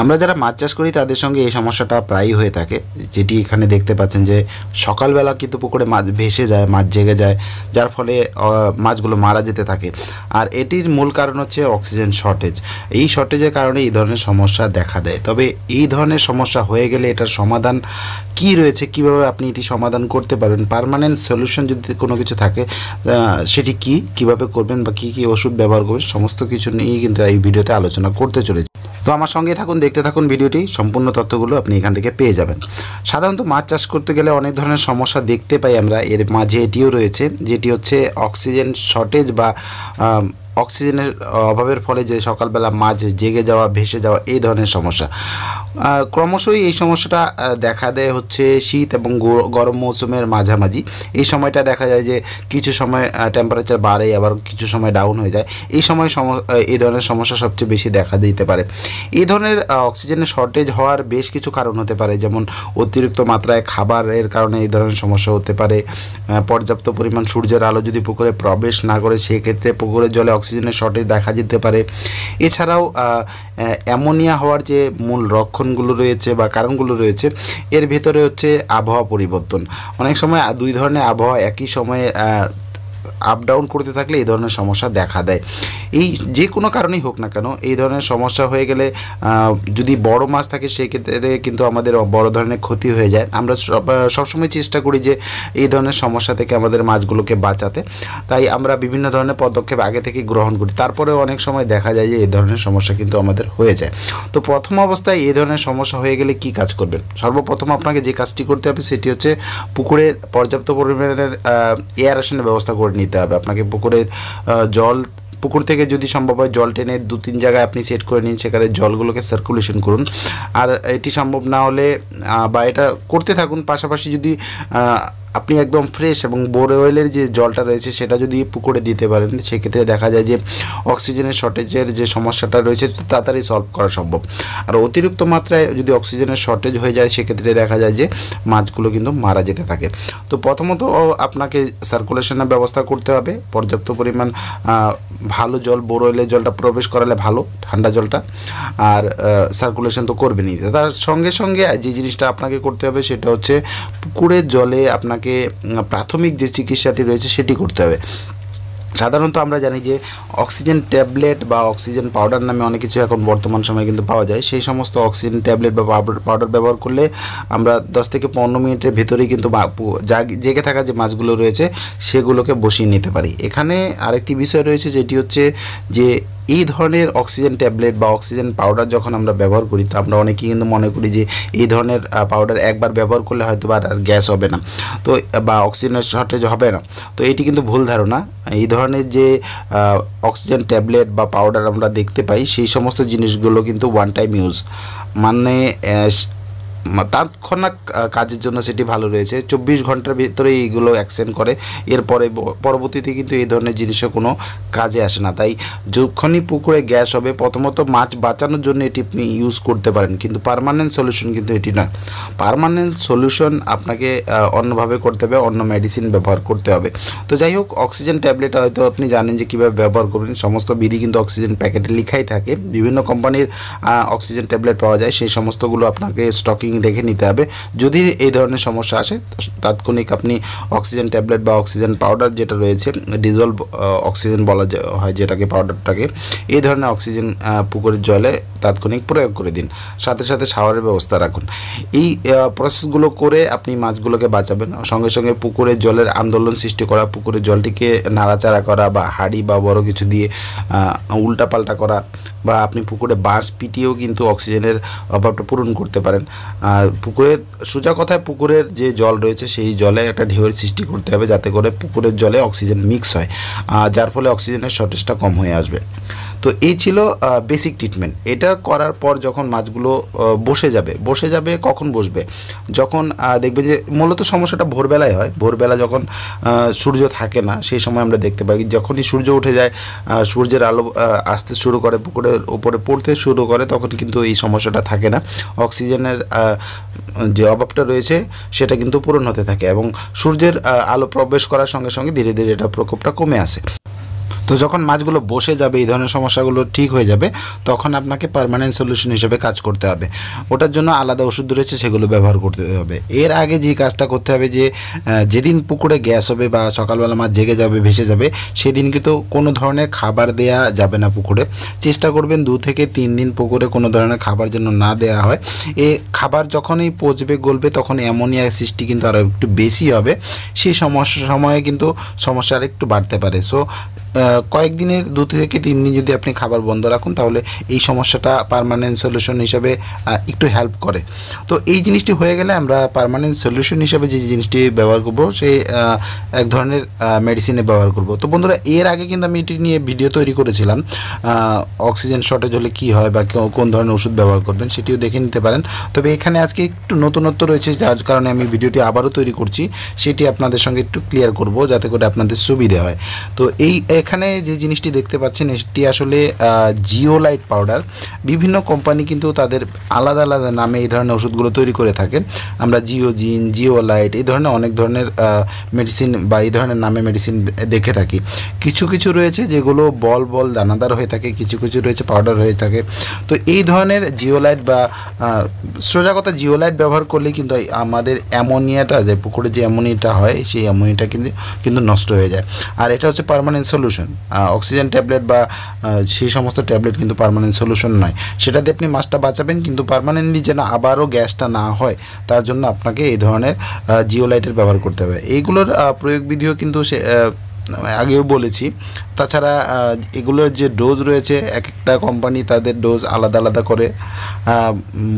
আমরা যারা মাছ চাষ করি তাদের সঙ্গে এই সমস্যাটা প্রায়ই হয়ে থাকে যেটি এখানে দেখতে পাচ্ছেন যে সকালবেলা কিন্তু পুকুরে মাছ ভেসে যায় মাছ জেগে যায় যার ফলে মাছগুলো মারা যেতে থাকে আর এটির মূল কারণ হচ্ছে অক্সিজেন শর্টেজ এই শর্টেজের কারণে এই ধরনের সমস্যা দেখা দেয় তবে এই ধরনের সমস্যা হয়ে গেলে এটার সমাধান কি রয়েছে কিভাবে আপনি এটি সমাধান করতে পারবেন পারমানেন্ট সলিউশন যদি কোনো কিছু থাকে সেটি কি কিভাবে করবেন বা কি কি ওষুধ ব্যবহার করবেন সমস্ত কিছু নিয়ে কিন্তু এই ভিডিওতে আলোচনা করতে চলেছি তো আমার সঙ্গে থাকুন দেখতে থাকুন ভিডিওটি সম্পূর্ণ তথ্যগুলো আপনি এখান থেকে পেয়ে যাবেন সাধারণত মাছ চাষ করতে গেলে অনেক ধরনের সমস্যা দেখতে পাই আমরা এর মাঝে এটিও রয়েছে যেটি হচ্ছে অক্সিজেন শর্টেজ বা অক্সিজেনের অভাবের ফলে যে সকালবেলা মাছ জেগে যাওয়া ভেসে যাওয়া এই ধরনের সমস্যা ক্রমশই এই সমস্যাটা দেখা দেয় হচ্ছে শীত এবং গরম মৌসুমের মাঝামাঝি এই সময়টা দেখা যায় যে কিছু সময় টেম্পারেচার বাড়ে আবার কিছু সময় ডাউন হয়ে যায় এই সময় এই ধরনের সমস্যা সবচেয়ে বেশি দেখা দিতে পারে এই ধরনের অক্সিজেনের শর্টেজ হওয়ার বেশ কিছু কারণ হতে পারে যেমন অতিরিক্ত মাত্রায় খাবারের কারণে এই ধরনের সমস্যা হতে পারে পর্যাপ্ত পরিমাণ সূর্যের আলো যদি পুকুরে প্রবেশ না করে সেক্ষেত্রে পুকুরের জলে অক্সিজেনের শর্টেজ দেখা যেতে পারে এছাড়াও অ্যামোনিয়া হওয়ার যে মূল লক্ষণগুলো রয়েছে বা কারণগুলো রয়েছে এর ভেতরে হচ্ছে আবহাওয়া পরিবর্তন অনেক সময় দুই ধরনের আবহাওয়া একই সময়ে আপ ডাউন করতে থাকলে এই ধরনের সমস্যা দেখা দেয় এই যে কোনো কারণেই হোক না কেন এই ধরনের সমস্যা হয়ে গেলে যদি বড় মাছ থাকে সেক্ষেত্রে কিন্তু আমাদের বড় ধরনের ক্ষতি হয়ে যায় আমরা সবসময় চেষ্টা করি যে এই ধরনের সমস্যা থেকে আমাদের মাছগুলোকে বাঁচাতে তাই আমরা বিভিন্ন ধরনের পদক্ষেপ আগে থেকে গ্রহণ করি তারপরেও অনেক সময় দেখা যায় যে এই ধরনের সমস্যা কিন্তু আমাদের হয়ে যায় তো প্রথম অবস্থায় এই ধরনের সমস্যা হয়ে গেলে কি কাজ করবেন সর্বপ্রথম আপনাকে যে কাজটি করতে হবে সেটি হচ্ছে পুকুরে পর্যাপ্ত পরিমাণের এয়ারেশনের ব্যবস্থা করে নিতে হবে আপনাকে পুকুরে জল পুকুর থেকে যদি সম্ভব হয় জল টেনে দু তিন জায়গায় আপনি সেট করে নিন সেখানে জলগুলোকে সার্কুলেশন করুন আর এটি সম্ভব না হলে বা এটা করতে থাকুন পাশাপাশি যদি আপনি একদম ফ্রেশ এবং বোরওয়েলের যে জলটা রয়েছে সেটা যদি পুকুরে দিতে পারেন সেক্ষেত্রে দেখা যায় যে অক্সিজেনের শর্টেজের যে সমস্যাটা রয়েছে তাড়াতাড়ি সলভ করা সম্ভব আর অতিরিক্ত মাত্রায় যদি অক্সিজেনের শর্টেজ হয়ে যায় সেক্ষেত্রে দেখা যায় যে মাছগুলো কিন্তু মারা যেতে থাকে তো প্রথমত আপনাকে সার্কুলেশনের ব্যবস্থা করতে হবে পর্যাপ্ত পরিমাণ ভালো জল বোরওয়েলের জলটা প্রবেশ করালে ভালো ঠান্ডা জলটা আর সার্কুলেশন তো করবেনই তার সঙ্গে সঙ্গে যে জিনিসটা আপনাকে করতে হবে সেটা হচ্ছে পুকুরের জলে আপনাকে তাকে প্রাথমিক যে চিকিৎসাটি রয়েছে সেটি করতে হবে সাধারণত আমরা জানি যে অক্সিজেন ট্যাবলেট বা অক্সিজেন পাউডার নামে অনেক কিছু এখন বর্তমান সময়ে কিন্তু পাওয়া যায় সেই সমস্ত অক্সিজেন ট্যাবলেট বা পাউডার ব্যবহার করলে আমরা দশ থেকে পনেরো মিনিটের ভেতরেই কিন্তু জেগে থাকা যে মাছগুলো রয়েছে সেগুলোকে বসিয়ে নিতে পারি এখানে আরেকটি বিষয় রয়েছে যেটি হচ্ছে যে এই ধরনের অক্সিজেন ট্যাবলেট বা অক্সিজেন পাউডার যখন আমরা ব্যবহার করি তো আমরা অনেকেই কিন্তু মনে করি যে এই ধরনের পাউডার একবার ব্যবহার করলে হয়তো আর গ্যাস হবে না তো বা অক্সিজেনের শর্টেজ হবে না তো এটি কিন্তু ভুল ধারণা এই ধরনের যে অক্সিজেন ট্যাবলেট বা পাউডার আমরা দেখতে পাই সেই সমস্ত জিনিসগুলো কিন্তু ওয়ান টাইম ইউজ মানে তাৎক্ষণাৎ কাজের জন্য সেটি ভালো রয়েছে চব্বিশ ঘন্টার ভিতরে এইগুলো অ্যাকশন করে এরপরে পরবর্তীতে কিন্তু এই ধরনের জিনিসও কোনো কাজে আসে না তাই যখনই পুকুরে গ্যাস হবে প্রথমত মাছ বাঁচানোর জন্য এটি আপনি ইউজ করতে পারেন কিন্তু পারমানেন্ট সলিউশন কিন্তু এটি নয় পারমানেন্ট সলিউশন আপনাকে অন্যভাবে করতে হবে অন্য মেডিসিন ব্যবহার করতে হবে তো যাই হোক অক্সিজেন ট্যাবলেট হয়তো আপনি জানেন যে কীভাবে ব্যবহার করবেন সমস্ত বিধি কিন্তু অক্সিজেন প্যাকেটে লিখাই থাকে বিভিন্ন কোম্পানির অক্সিজেন ট্যাবলেট পাওয়া যায় সেই সমস্তগুলো আপনাকে স্টকিং রেখে নিতে হবে যদি এই ধরনের সমস্যা আসে তাৎক্ষণিক আপনি অক্সিজেন ট্যাবলেট বা অক্সিজেন পাউডার যেটা রয়েছে ডিজলভ অক্সিজেন বলা হয় যেটাকে পাউডারটাকে এই ধরনের অক্সিজেন পুকুরের জলে তাৎক্ষণিক প্রয়োগ করে দিন সাথে সাথে শাওয়ারের ব্যবস্থা রাখুন এই প্রসেসগুলো করে আপনি মাছগুলোকে বাঁচাবেন সঙ্গে সঙ্গে পুকুরে জলের আন্দোলন সৃষ্টি করা পুকুরে জলটিকে নাড়াচাড়া করা বা হাড়ি বা বড় কিছু দিয়ে উল্টাপাল্টা করা বা আপনি পুকুরে বাঁশ পিটিয়েও কিন্তু অক্সিজেনের অভাবটা পূরণ করতে পারেন পুকুরের সোজা কথায় পুকুরের যে জল রয়েছে সেই জলে একটা ঢেউয়ের সৃষ্টি করতে হবে যাতে করে পুকুরের জলে অক্সিজেন মিক্স হয় যার ফলে অক্সিজেনের শর্টেজটা কম হয়ে আসবে তো এই ছিল বেসিক ট্রিটমেন্ট এটা করার পর যখন মাছগুলো বসে যাবে বসে যাবে কখন বসবে যখন দেখবে যে মূলত সমস্যাটা ভোরবেলায় হয় ভোরবেলা যখন সূর্য থাকে না সেই সময় আমরা দেখতে পাই যখনই সূর্য উঠে যায় সূর্যের আলো আসতে শুরু করে পুকুরের ওপরে পড়তে শুরু করে তখন কিন্তু এই সমস্যাটা থাকে না অক্সিজেনের যে অভাবটা রয়েছে সেটা কিন্তু পূরণ হতে থাকে এবং সূর্যের আলো প্রবেশ করার সঙ্গে সঙ্গে ধীরে ধীরে এটা প্রকোপটা কমে আসে তো যখন মাছগুলো বসে যাবে এই ধরনের সমস্যাগুলো ঠিক হয়ে যাবে তখন আপনাকে পারমানেন্ট সলিউশন হিসেবে কাজ করতে হবে ওটার জন্য আলাদা ওষুধ রয়েছে সেগুলো ব্যবহার করতে হবে এর আগে যে কাজটা করতে হবে যে যেদিন পুকুরে গ্যাস হবে বা সকালবেলা মাছ জেগে যাবে ভেসে যাবে সেদিন কিন্তু কোনো ধরনের খাবার দেয়া যাবে না পুকুরে চেষ্টা করবেন দু থেকে তিন দিন পুকুরে কোনো ধরনের খাবার যেন না দেয়া হয় এ খাবার যখনই পচবে গলবে তখন অ্যামোনিয়া সৃষ্টি কিন্তু আরও একটু বেশি হবে সেই সমস্যা সময়ে কিন্তু সমস্যা আর একটু বাড়তে পারে সো কয়েকদিনের দু থেকে তিন দিন যদি আপনি খাবার বন্ধ রাখুন তাহলে এই সমস্যাটা পারমানেন্ট সলিউশন হিসাবে একটু হেল্প করে তো এই জিনিসটি হয়ে গেলে আমরা পারমানেন্ট সলিউশন হিসাবে যে জিনিসটি ব্যবহার করব সে এক ধরনের মেডিসিনে ব্যবহার করব তো বন্ধুরা এর আগে কিন্তু আমি এটি নিয়ে ভিডিও তৈরি করেছিলাম অক্সিজেন শর্টেজ হলে কী হয় বা কোন ধরনের ওষুধ ব্যবহার করবেন সেটিও দেখে নিতে পারেন তবে এখানে আজকে একটু নতুনত্ব রয়েছে যার কারণে আমি ভিডিওটি আবারও তৈরি করছি সেটি আপনাদের সঙ্গে একটু ক্লিয়ার করব যাতে করে আপনাদের সুবিধে হয় তো এই এখানে যে জিনিসটি দেখতে পাচ্ছেন এটি আসলে জিওলাইট পাউডার বিভিন্ন কোম্পানি কিন্তু তাদের আলাদা আলাদা নামে এই ধরনের ওষুধগুলো তৈরি করে থাকে আমরা জিওজিন জিওলাইট এই ধরনের অনেক ধরনের মেডিসিন বা এই ধরনের নামে মেডিসিন দেখে থাকি কিছু কিছু রয়েছে যেগুলো বল বল দানাদার হয়ে থাকে কিছু কিছু রয়েছে পাউডার হয়ে থাকে তো এই ধরনের জিওলাইট বা সোজা কথা জিওলাইট ব্যবহার করলে কিন্তু আমাদের অ্যামোনিয়াটা যে পুকুরে যে অ্যামোনিয়াটা হয় সেই অ্যামোনিয়াটা কিন্তু কিন্তু নষ্ট হয়ে যায় আর এটা হচ্ছে permanent solution solution oxygen tablet বা সেই সমস্ত ট্যাবলেট কিন্তু পারমানেন্ট সলিউশন নয় সেটাতে আপনি মাছটা বাঁচাবেন কিন্তু পারমানেন্টলি যেন আবারও গ্যাসটা না হয় তার জন্য আপনাকে এই ধরনের জিওলাইটের ব্যবহার করতে হবে এইগুলোর প্রয়োগবিধিও কিন্তু সে আগেও বলেছি তাছাড়া এগুলোর যে ডোজ রয়েছে এক একটা কোম্পানি তাদের ডোজ আলাদা আলাদা করে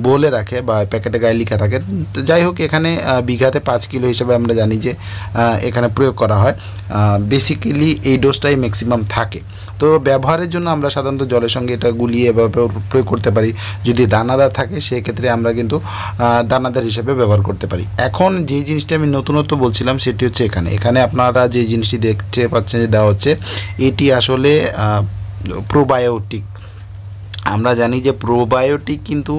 বলে রাখে বা প্যাকেটে গায়ে লেখা থাকে তো যাই হোক এখানে বিঘাতে পাঁচ কিলো হিসেবে আমরা জানি যে এখানে প্রয়োগ করা হয় বেসিক্যালি এই ডোজটাই ম্যাক্সিমাম থাকে তো ব্যবহারের জন্য আমরা সাধারণত জলের সঙ্গে এটা গুলিয়ে প্রয়োগ করতে পারি যদি দানাদার থাকে সেক্ষেত্রে আমরা কিন্তু দানাদার হিসেবে ব্যবহার করতে পারি এখন যে জিনিসটা আমি নতুনত্ব বলছিলাম সেটি হচ্ছে এখানে এখানে আপনারা যে জিনিসটি দেখ হচ্ছে পাচ্ছেন যে দেওয়া হচ্ছে এটি আসলে প্রোবায়োটিক আমরা জানি যে প্রোবায়োটিক কিন্তু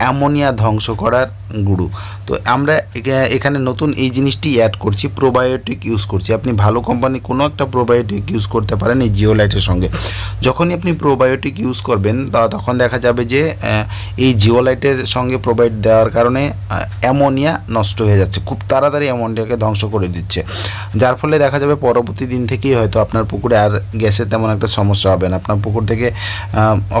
অ্যামোনিয়া ধ্বংস করার গুঁড়ো তো আমরা এখানে নতুন এই জিনিসটি অ্যাড করছি প্রোবায়োটিক ইউজ করছি আপনি ভালো কোম্পানি কোনো একটা প্রোবায়োটিক ইউজ করতে পারেন এই জিওলাইটের সঙ্গে যখনই আপনি প্রোবায়োটিক ইউজ করবেন তখন দেখা যাবে যে এই জিওলাইটের সঙ্গে প্রোভাইড দেওয়ার কারণে অ্যামোনিয়া নষ্ট হয়ে যাচ্ছে খুব তাড়াতাড়ি অ্যামোনিয়াকে ধ্বংস করে দিচ্ছে যার ফলে দেখা যাবে পরবর্তী দিন থেকেই হয়তো আপনার পুকুরে আর গ্যাসের তেমন একটা সমস্যা হবে না আপনার পুকুর থেকে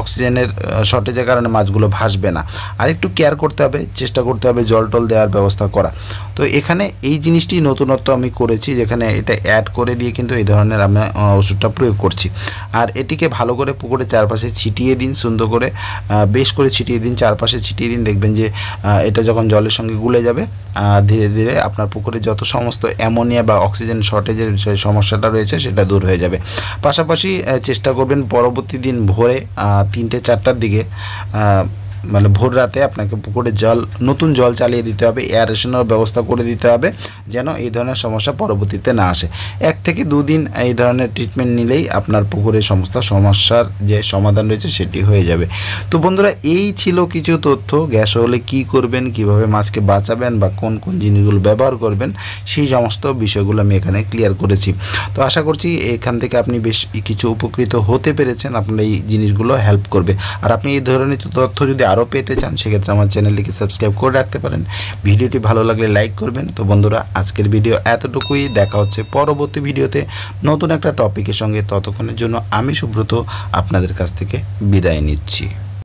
অক্সিজেনের শর্টেজের কারণে মাছগুলো ভাসবে না আর একটু কেয়ার করতে হবে চেষ্টা করতে করতে হবে জল টল দেওয়ার ব্যবস্থা করা তো এখানে এই জিনিসটি নতুনত্ব আমি করেছি যেখানে এটা অ্যাড করে দিয়ে কিন্তু এই ধরনের আমি ওষুধটা প্রয়োগ করছি আর এটিকে ভালো করে পুকুরের চারপাশে ছিটিয়ে দিন সুন্দর করে বেশ করে ছিটিয়ে দিন চারপাশে ছিটিয়ে দিন দেখবেন যে এটা যখন জলের সঙ্গে গুলে যাবে ধীরে ধীরে আপনার পুকুরে যত সমস্ত অ্যামোনিয়া বা অক্সিজেন শর্টেজের সমস্যাটা রয়েছে সেটা দূর হয়ে যাবে পাশাপাশি চেষ্টা করবেন পরবর্তী দিন ভোরে তিনটে চারটার দিকে মানে ভোর রাতে আপনাকে পুকুরে জল নতুন জল চালিয়ে দিতে হবে এয়ারেশনের ব্যবস্থা করে দিতে হবে যেন এই ধরনের সমস্যা পরবর্তীতে না আসে এক থেকে দুদিন এই ধরনের ট্রিটমেন্ট নিলেই আপনার পুকুরে সমস্ত সমস্যার যে সমাধান রয়েছে সেটি হয়ে যাবে তো বন্ধুরা এই ছিল কিছু তথ্য গ্যাস হলে কি করবেন কিভাবে মাছকে বাঁচাবেন বা কোন কোন জিনিসগুলো ব্যবহার করবেন সেই সমস্ত বিষয়গুলো আমি এখানে ক্লিয়ার করেছি তো আশা করছি এখান থেকে আপনি বেশ কিছু উপকৃত হতে পেরেছেন আপনার এই জিনিসগুলো হেল্প করবে আর আপনি এই ধরনের তথ্য যদি আরও পেতে চান সেক্ষেত্রে আমার চ্যানেলটিকে সাবস্ক্রাইব করে রাখতে পারেন ভিডিওটি ভালো লাগলে লাইক করবেন তো বন্ধুরা আজকের ভিডিও এতটুকুই দেখা হচ্ছে পরবর্তী ভিডিওতে নতুন একটা টপিকের সঙ্গে ততক্ষণের জন্য আমি সুব্রত আপনাদের কাছ থেকে বিদায় নিচ্ছি